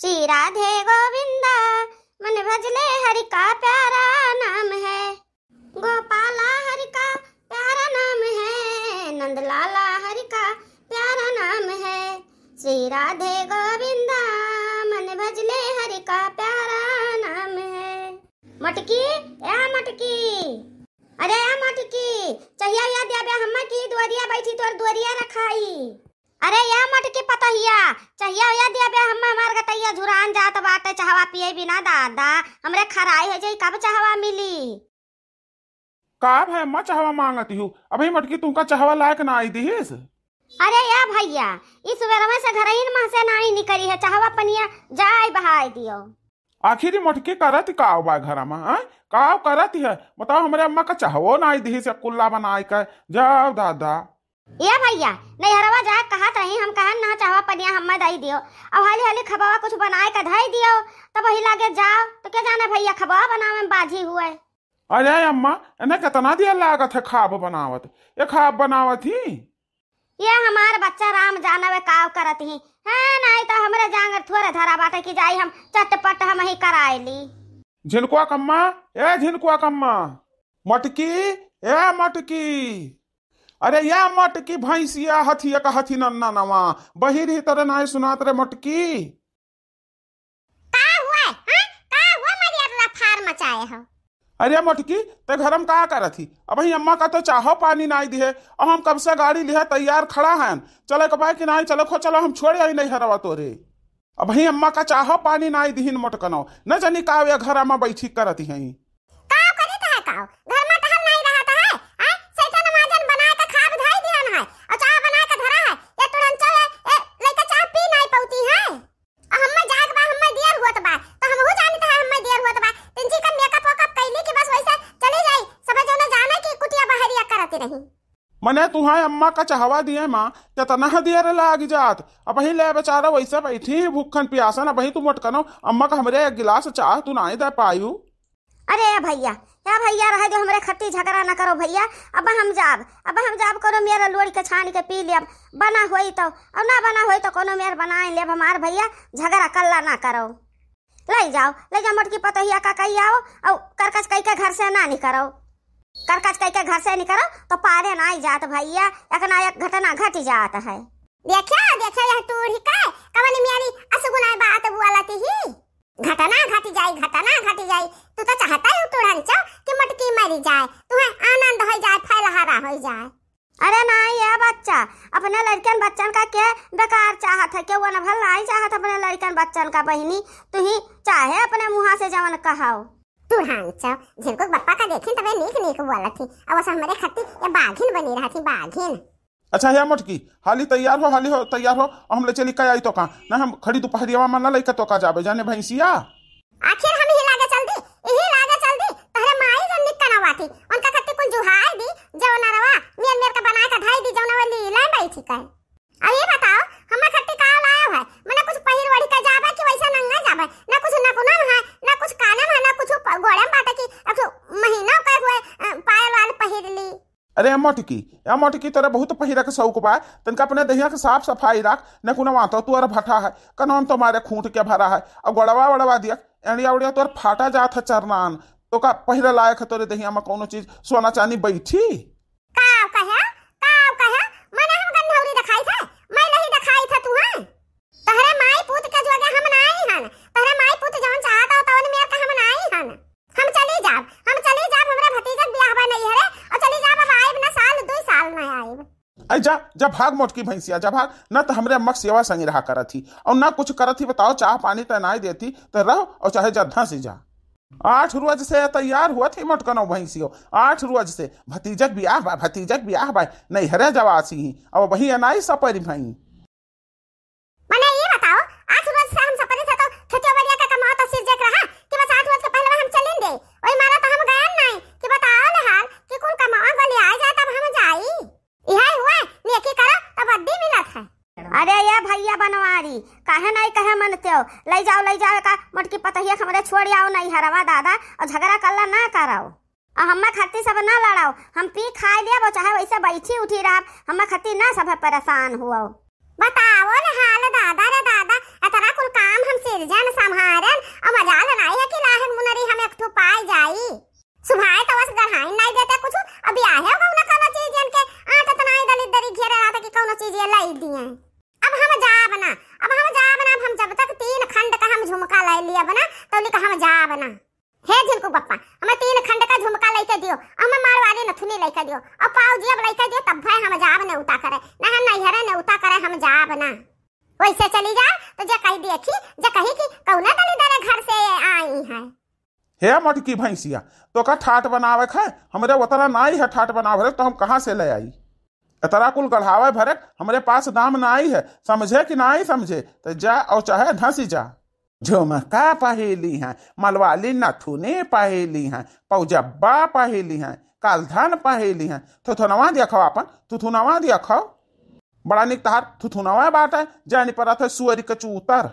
श्री राधे गोविंदा मन भजले हरि का प्यारा नाम है गोपाला हरि का प्यारा नाम है नंदलाला हरि का प्यारा नाम है श्री राधे गोविंदा मन भजले हरि का प्यारा नाम है मटकी या मटकी अरे या मटकी चाहिए या दिया बे हम्मा की दुआरिया बैठी तोर दुआरिया रखाई अरे यह मट के पता हिया चाहिया या दिया बे हम हमार गतैया झुरान जात बाटे चाहवा पिए बिना दादा हमरे खराई हो जई कब चाहवा मिली का है म चाहवा मांगती हूँ अभी मटकी तुमका चाहवा लायक ना आई दीस अरे या भैया इस वेरवा से घर मा से नाई निकली है चाहवा पनिया जाय बहाय दियो आखिर मटकी करत का बा घर में का करत है बताओ हमरे अम्मा का चाहवो ना आई दीस कुल्ला बनाई का जाओ दादा ए भैया नैहरवा जाए कहा चाहे हम कहा ना चाहवा पनिया हमें दई दियो अब हाली हाली खबावा कुछ बनाए का धई दियो तो वही लागे जाओ तो क्या जाने भैया खबावा बनावे में बाजी हुए अरे अम्मा इन्हें कितना दिया लागत है खाब बनावत ये खाब बनावत ही ये हमारे बच्चा राम जानवे काव करत ही है नहीं तो हमरे जांगर थोड़े धरा बाटे की जाई हम चटपट हम ही कराए ली झिनकुआ कम्मा ए झिनकुआ कम्मा मटकी ए मटकी अरे या मटकी भैंसिया हथिया का हथी नन्ना नवा बहिर ही तरह ना सुनात रे मटकी का हाँ? का हुआ हुआ है अगला मचाए हो अरे मटकी ते घर में का कर थी अब ही अम्मा का तो चाहो पानी ना दी है अब हम कब से गाड़ी लिया तैयार खड़ा हैं चले कबाई कि ना चलो खो चलो हम छोड़े आई नहीं हरवा तोरे अब ही अम्मा का चाहो पानी ना दी मटकनो न जानी का वे घर में बैठी करती हैं मने तुहा अम्मा का ಚಹವಾ दिए माँ ते तनह देर लाग जात अब अपही ले बेचारा वैसे बैठी भूखन प्यासन अपही तुम अटकनो अम्मा का हमरे एक गिलास चाह तू ना दे पायु अरे भैया या भैया रह दो हमरे खट्टी झगड़ा ना करो भैया अब हम जाब अब हम जाब करो मेरा लोड़ के छान के पी लिया बना होई तो अब ना बना होई तो कोनो मेर बनाए ले हमार भैया झगड़ा कल्ला ना करो ले जाओ ले जाओ मटकी पतहिया का कही आओ और करकस कही के घर से ना निकरो करकच कर के घर से निकलो तो पारे ना ही जात भैया एक ना एक घटना घट जात है देखिया देखिया यह तू का कवन मियानी असगुनाय बात बुआला ती ही घटना घट जाई घटना घट जाई तू तो चाहता है तू हंचो कि मटकी मरी जाए तू है आनंद हो जाए फैलहारा हो जाए अरे ना ये बच्चा अपने लड़कन बच्चन का के बेकार चाहत है के वो न भल नहीं चाहत अपने लड़कन बच्चन का बहनी तू ही चाहे अपने मुंह से जवन कहाओ तुहान चौ झिनकुक बप्पा का देखिन तबे नीक नीक बोलत थी अब अस हमरे खती या बाघिन बनी रहा थी बाघिन अच्छा या मोटकी हाली तैयार हो हाली हो तैयार हो हम ले चली कई तो का ना हम खड़ी दोपहरिया में ना लइका तो का जाबे जाने भैंसिया आखिर हम ही लागे चल दी यही लागे चल दी तहरे माई जन निक कनावा थी उनका कत्ते कुन जुहाई दी जो नरवा मेर मेर का बनाए का ढाई दी जो नवली लाए बैठी कहे अब ये बताओ हम खट्टी का लाया है मने कुछ पहिर वड़ी का जाबे कि वैसा अरे मटकी या मटकी तोरे बहुत के शौक बा तनका अपने दहिया के साफ सफाई रख न कुना तो तू अरे भटा है कनौन तो मारे खूंट के भरा है अब गड़वा वड़वा दिया एड़िया उड़िया तोर फाटा जात है चरनान तो का पहिरे लायक है तोरे दहिया में कोनो चीज सोना चांदी बैठी जा जब भाग मोटकी भैंसिया जब भाग न तो हमरे मक सेवा संग रहा करा थी और ना कुछ करा थी बताओ चाह पानी तनाई तो देती तो रहो और चाहे जा धंस जा आठ रोज से तैयार हुआ थी मटकनो भैंसियो आठ रोज से भतीजक ब्याह आह भतीजक ब्याह नहीं हरे जवासी ही और वही अनाई सपरी भाई ले जाओ ले जाओ का मटकी पतहिया हमारे छोड़ आओ नहीं हरवा दादा और झगड़ा कल्ला ना कराओ और हम खत्ती सब ना लड़ाओ हम पी खा लिया चाहे वैसे बैठी उठी रह हम खत्ती ना सब परेशान हुआ बताओ ना हाल दादा रे दादा अतरा कुल काम हम सिरजन संहारन और मजा नहीं है कि लाहन मुनरी हम एक ठो पाई जाई सुभाए तो बस गढ़ा वैसे चली जा तो जा कही देखी जा कही कि कौना दलीदार घर से आई है हे मटकी भैंसिया तो का ठाट बनावे है हमरे उतना नाई है ठाट बनावे तो हम कहां से ले आई तरा कुल गढ़ावे भरक हमरे पास दाम नाई है समझे कि नाई समझे तो जा और चाहे धंसी जा जो झुमका पहेली है मलवाली नथुने पहेली है पौजब्बा पहेली है कालधन पहेली है हैं थुथुनवा देखो अपन तू थुथुनवा देखो बड़ा निक तहार थुथुना थुथुनावा बात है जानी पड़ा था सुअरी कचू उतर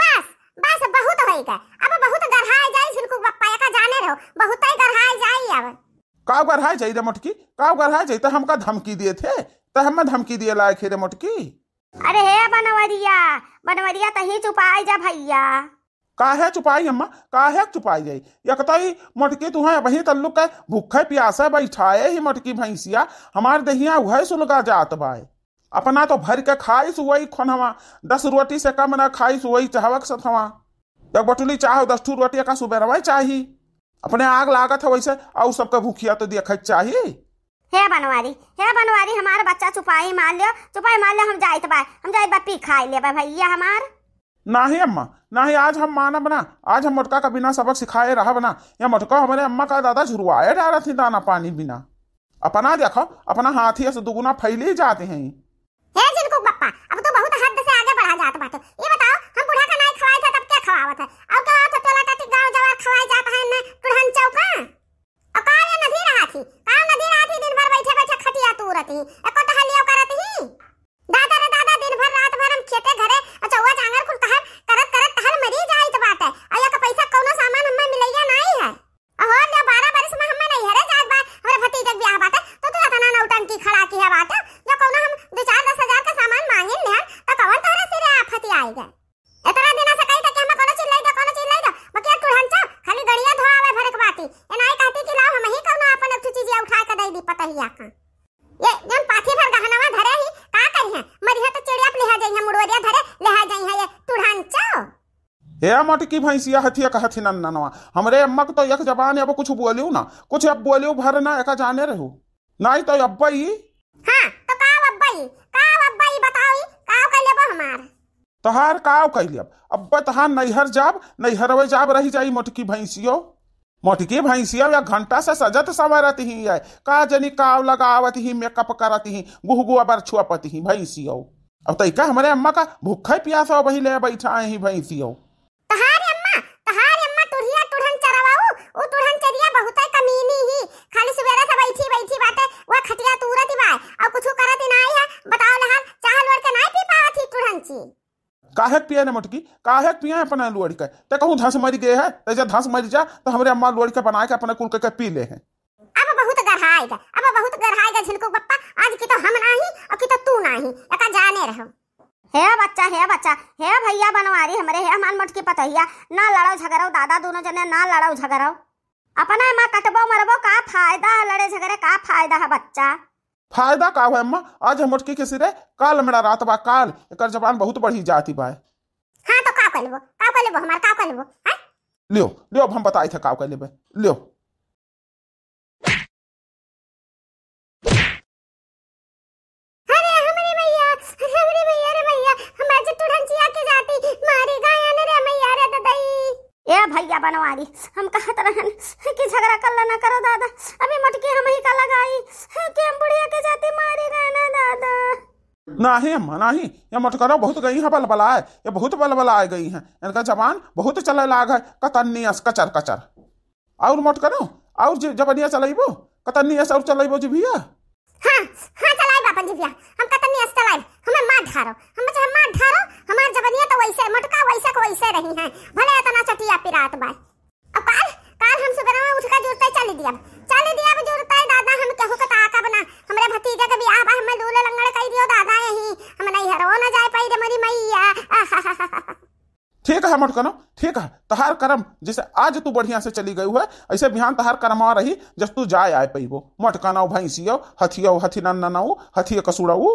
बस बस बहुत होई का अब बहुत गरहाय जाई सुनको पप्पाया का जाने रहो बहुत ही गरहाय जाई अब का गरहाय जाई रे मटकी का गरहाय जाई त हमका धमकी दिए थे त हम धमकी दिए लाए खे रे मोटकी अरे हे बनवरिया बनवरिया तही चुपाई जा भैया काहे चुपाई अम्मा काहे चुपाई जाई यकताई मटकी तू है वही तल्लुक है भूखे प्यासे बैठाए ही मटकी भैंसिया हमार दहिया वह सुलगा जात भाई अपना तो भर के खाइस वही खोनवा दस रोटी से कम ना खाइस वही चाहवक सथवा एक बटुली चाहो दस ठू रोटी का सुबह सुबेरवा चाही अपने आग लागत है वैसे और सबका भूखिया तो देख चाही हे बनवारी हे बनवारी हमारे बच्चा चुपाई मान लियो चुपाई मान लियो हम जाइत बाय हम जाइत बप्पी खाई ले भैया हमार नाही अम्मा नाही आज हम माना बना आज हम मटका का बिना सबक सिखाए रहा बना या मटका हमारे अम्मा का दादा झुरवाए डाला थी दाना पानी बिना अपना देखो अपना हाथी से दुगुना फैले जाते हैं okay. हे मट की भैंसिया हथिया कहथि नन्नवा हमरे अम्मा के तो एक जबान अब कुछ बोलियो ना कुछ अब बोलियो भर ना एक जाने रहू नहीं तो अब्बाई हाँ, तो काव अब्बई काव अब्बई बताओ काव कर लेबो हमार तहार काव कर लेब अब्बा तहार नैहर जाब नैहरवे जाब रही जाई मोटकी भैंसियो मोटकी भैंसिया या घंटा से सजत संवरत ही है का जनी काव लगावत ही मेकअप करत ही गुहगुआ बर छुअपत ही भैंसियो अब तई तो का हमारे अम्मा का भूखा प्यासा वही ले बैठा ही भैंसियो काहे पिया ने मटकी काहे पिया अपना लुअड़ का ते कहूं धस मर गए है ते तेजा धस मर जा तो हमरे अम्मा लुअड़ का बना के अपने कुल के पी ले है अब बहुत गढ़ाएगा अब बहुत गढ़ाएगा झिनको पप्पा आज की तो हम नाही और की तो तू नाही एका तो जाने रहो हे बच्चा हे बच्चा हे भैया बनवारी हमरे हे मान मटकी पतैया ना लड़ो झगड़ो दादा दोनों जने ना लड़ो झगड़ो अपना मां कटबो मरबो का फायदा लड़े झगड़े का फायदा है बच्चा फायदा का हुआ अम्मा आज हम उठके किसी रे काल मेरा रात बा काल एकर जबान बहुत बढ़ी जाती बा हाँ तो का कर लेबो का कर लेबो हमार का कर लेबो हां लियो लियो अब हम बताई थे का कर लेबे लियो बनवारी दी हम कहत रहन कि झगड़ा कर ना करो दादा अभी मटकी हम ही का लगाई कि हम बुढ़िया के जाते मारे ना दादा नहीं अम्मा नहीं ये मटकरा बहुत गई है बलबला है ये बहुत बलबला आ गई है इनका जवान बहुत चले लाग है अस कचर कचर और मटकरो और जबनिया चलाइबो चलेबो अस और चलाइबो जी भैया हां हां चलाएब अपन जी भैया हम कतन्नीस चलाएब हमें मार धारो हम बच्चे मार धारो हमार जवनिया तो वैसे मटका वैसे को वैसे रही हैं भले इतना चटिया पिरात बा अब काल काल हम सुबह में उठकर जुड़ते चले दिया चले दिया अब जुड़ता है दादा हम कहू तो का ताका बना हमरे भतीजे के भी आबा हम लूले लंगड़े कह दियो दादा यही हम नहीं हरो ना जाए पाई रे मरी मैया ठीक है मटकनो ठीक है तहार करम जैसे आज तू बढ़िया से चली गई है ऐसे बिहान तहार करमा रही जब तू जाए आए पैबो मटकनो भैंसियो हथियो हथिनन नन्नऊ हथिये कसूड़ऊ